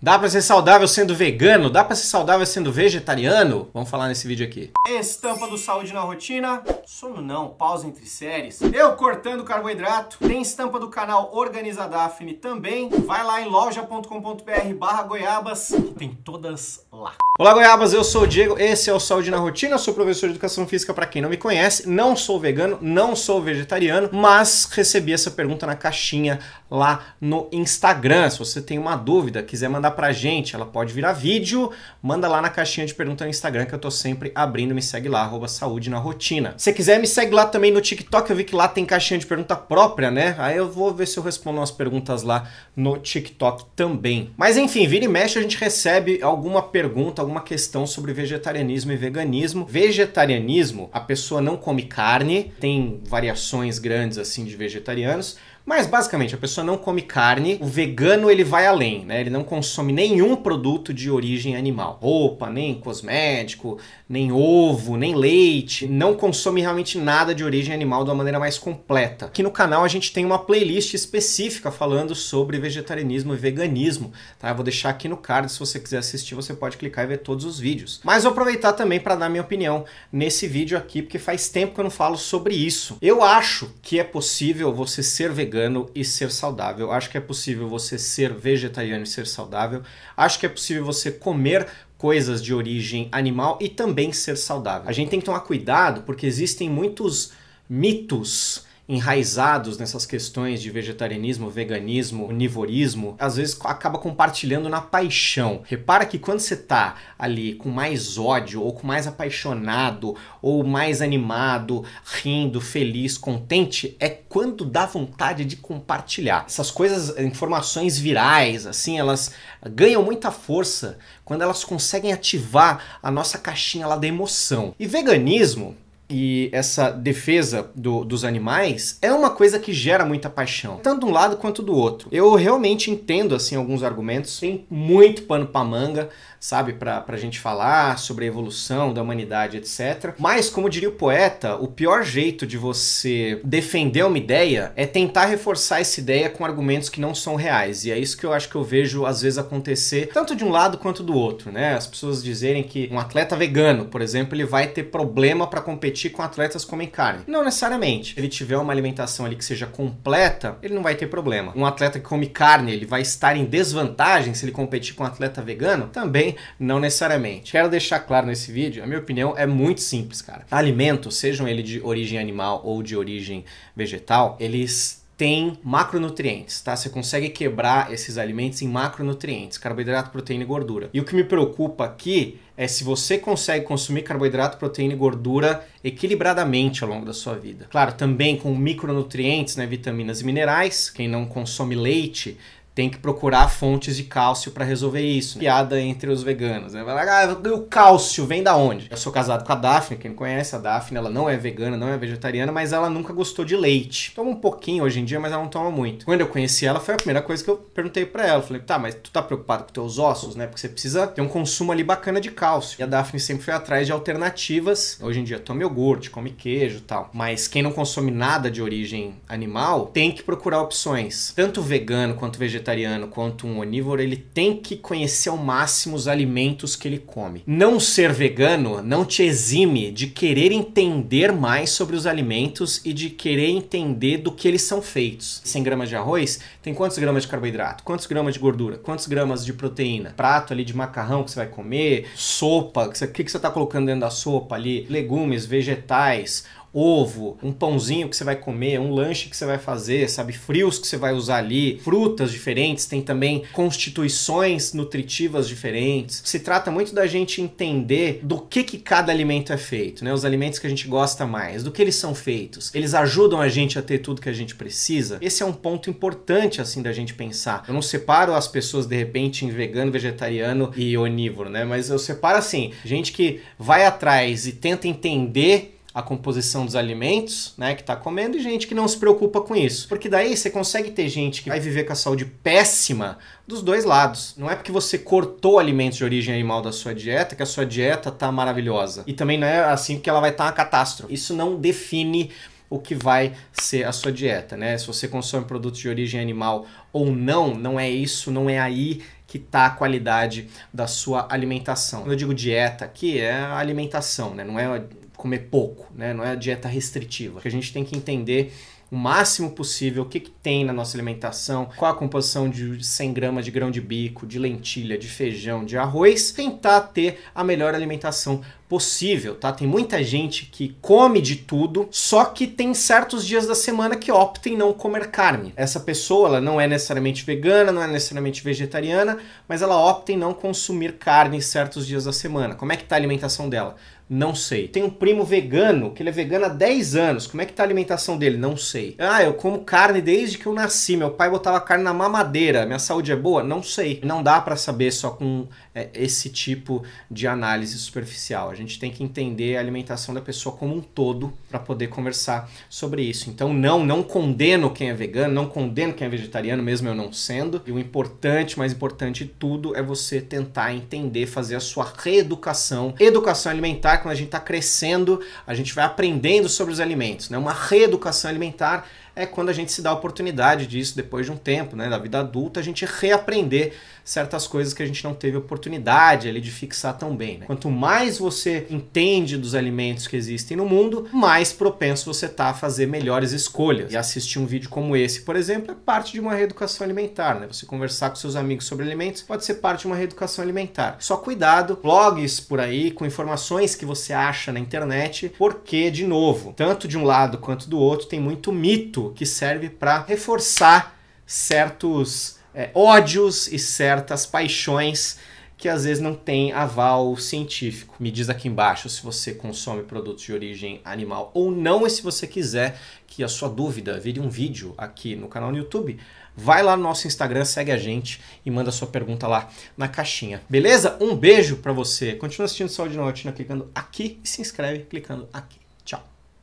Dá para ser saudável sendo vegano? Dá para ser saudável sendo vegetariano? Vamos falar nesse vídeo aqui. Estampa do Saúde na Rotina. Sono não, pausa entre séries. Eu cortando carboidrato. Tem estampa do canal Organiza Daphne também. Vai lá em loja.com.br barra goiabas. Tem todas lá. Olá, goiabas. Eu sou o Diego. Esse é o Saúde na Rotina. Eu sou professor de Educação Física para quem não me conhece. Não sou vegano, não sou vegetariano, mas recebi essa pergunta na caixinha lá no Instagram. Se você tem uma dúvida, quiser mandar mandar pra gente, ela pode virar vídeo, manda lá na caixinha de pergunta no Instagram que eu tô sempre abrindo, me segue lá, arroba saúde na rotina. Se quiser, me segue lá também no TikTok, eu vi que lá tem caixinha de pergunta própria, né? Aí eu vou ver se eu respondo umas perguntas lá no TikTok também. Mas enfim, vira e mexe, a gente recebe alguma pergunta, alguma questão sobre vegetarianismo e veganismo. Vegetarianismo, a pessoa não come carne, tem variações grandes assim de vegetarianos. Mas basicamente a pessoa não come carne, o vegano ele vai além, né? Ele não consome nenhum produto de origem animal, roupa, nem cosmético, nem ovo, nem leite, não consome realmente nada de origem animal de uma maneira mais completa. Aqui no canal a gente tem uma playlist específica falando sobre vegetarianismo e veganismo, tá? Eu vou deixar aqui no card, se você quiser assistir, você pode clicar e ver todos os vídeos. Mas vou aproveitar também para dar minha opinião nesse vídeo aqui, porque faz tempo que eu não falo sobre isso. Eu acho que é possível você ser vegano vegano e ser saudável. Acho que é possível você ser vegetariano e ser saudável. Acho que é possível você comer coisas de origem animal e também ser saudável. A gente tem que tomar cuidado porque existem muitos mitos enraizados nessas questões de vegetarianismo, veganismo, onivorismo, às vezes acaba compartilhando na paixão. Repara que quando você tá ali com mais ódio, ou com mais apaixonado, ou mais animado, rindo, feliz, contente, é quando dá vontade de compartilhar. Essas coisas, informações virais, assim, elas ganham muita força quando elas conseguem ativar a nossa caixinha lá da emoção. E veganismo e essa defesa do, dos animais é uma coisa que gera muita paixão, tanto de um lado quanto do outro. Eu realmente entendo assim alguns argumentos, tem muito pano pra manga, sabe, para a gente falar sobre a evolução da humanidade, etc. Mas como diria o poeta, o pior jeito de você defender uma ideia é tentar reforçar essa ideia com argumentos que não são reais. E é isso que eu acho que eu vejo às vezes acontecer, tanto de um lado quanto do outro, né? As pessoas dizerem que um atleta vegano, por exemplo, ele vai ter problema para competir competir com atletas que comem carne. Não necessariamente. Se ele tiver uma alimentação ali que seja completa, ele não vai ter problema. Um atleta que come carne, ele vai estar em desvantagem se ele competir com um atleta vegano? Também não necessariamente. Quero deixar claro nesse vídeo, a minha opinião é muito simples, cara. Alimentos, sejam ele de origem animal ou de origem vegetal, eles tem macronutrientes, tá? Você consegue quebrar esses alimentos em macronutrientes, carboidrato, proteína e gordura. E o que me preocupa aqui é se você consegue consumir carboidrato, proteína e gordura equilibradamente ao longo da sua vida. Claro, também com micronutrientes, né, vitaminas e minerais. Quem não consome leite tem que procurar fontes de cálcio para resolver isso. Né? Piada entre os veganos. Né? Ah, o cálcio vem da onde? Eu sou casado com a Daphne, quem conhece a Daphne, ela não é vegana, não é vegetariana, mas ela nunca gostou de leite. Toma um pouquinho hoje em dia, mas ela não toma muito. Quando eu conheci ela, foi a primeira coisa que eu perguntei para ela. falei, tá, mas tu tá preocupado com teus ossos, né? Porque você precisa ter um consumo ali bacana de cálcio. E a Daphne sempre foi atrás de alternativas. Hoje em dia toma iogurte, come queijo tal. Mas quem não consome nada de origem animal tem que procurar opções, tanto vegano quanto vegetariano vegetariano quanto um onívoro, ele tem que conhecer ao máximo os alimentos que ele come. Não ser vegano não te exime de querer entender mais sobre os alimentos e de querer entender do que eles são feitos. 100 gramas de arroz tem quantos gramas de carboidrato, quantos gramas de gordura, quantos gramas de proteína, prato ali de macarrão que você vai comer, sopa, o que, que, você está colocando dentro da sopa ali, legumes, vegetais, ovo, um pãozinho que você vai comer, um lanche que você vai fazer, sabe? Frios que você vai usar ali, frutas diferentes, tem também constituições nutritivas diferentes. Se trata muito da gente entender do que, que cada alimento é feito, né? Os alimentos que a gente gosta mais, do que eles são feitos. Eles ajudam a gente a ter tudo que a gente precisa. Esse é um ponto importante, assim, da gente pensar. Eu não separo as pessoas, de repente, em vegano, vegetariano e onívoro, né? Mas eu separo, assim, gente que vai atrás e tenta entender a composição dos alimentos, né, que tá comendo, e gente que não se preocupa com isso. Porque daí você consegue ter gente que vai viver com a saúde péssima dos dois lados. Não é porque você cortou alimentos de origem animal da sua dieta que a sua dieta tá maravilhosa. E também não é assim que ela vai estar tá uma catástrofe. Isso não define o que vai ser a sua dieta, né? Se você consome produtos de origem animal ou não, não é isso, não é aí que tá a qualidade da sua alimentação. Quando eu digo dieta aqui, é alimentação, né? Não é comer pouco, né? Não é a dieta restritiva. Que a gente tem que entender o máximo possível o que, que tem na nossa alimentação, qual a composição de 100 gramas de grão de bico, de lentilha, de feijão, de arroz, tentar ter a melhor alimentação possível, tá? Tem muita gente que come de tudo, só que tem certos dias da semana que opta em não comer carne. Essa pessoa, ela não é necessariamente vegana, não é necessariamente vegetariana, mas ela opta em não consumir carne certos dias da semana. Como é que tá a alimentação dela? Não sei. Tem um primo vegano, que ele é vegano há 10 anos. Como é que tá a alimentação dele? Não sei. Ah, eu como carne desde que eu nasci. Meu pai botava carne na mamadeira. Minha saúde é boa? Não sei. Não dá para saber só com é, esse tipo de análise superficial gente tem que entender a alimentação da pessoa como um todo para poder conversar sobre isso. Então, não, não condeno quem é vegano, não condeno quem é vegetariano, mesmo eu não sendo. E o importante, mais importante de tudo, é você tentar entender, fazer a sua reeducação. Educação alimentar, quando a gente está crescendo, a gente vai aprendendo sobre os alimentos. Né? Uma reeducação alimentar é quando a gente se dá a oportunidade disso depois de um tempo, né, da vida adulta, a gente reaprender certas coisas que a gente não teve oportunidade ali de fixar tão bem. Né? Quanto mais você entende dos alimentos que existem no mundo, mais propenso você tá a fazer melhores escolhas. E assistir um vídeo como esse, por exemplo, é parte de uma reeducação alimentar, né? Você conversar com seus amigos sobre alimentos pode ser parte de uma reeducação alimentar. Só cuidado, blogs por aí com informações que você acha na internet, porque de novo, tanto de um lado quanto do outro tem muito mito que serve para reforçar certos é, ódios e certas paixões que às vezes não tem aval científico. Me diz aqui embaixo se você consome produtos de origem animal ou não, e se você quiser que a sua dúvida vire um vídeo aqui no canal no YouTube, vai lá no nosso Instagram, segue a gente e manda sua pergunta lá na caixinha. Beleza? Um beijo para você. Continua assistindo Saúde na Rotina né? clicando aqui e se inscreve clicando aqui.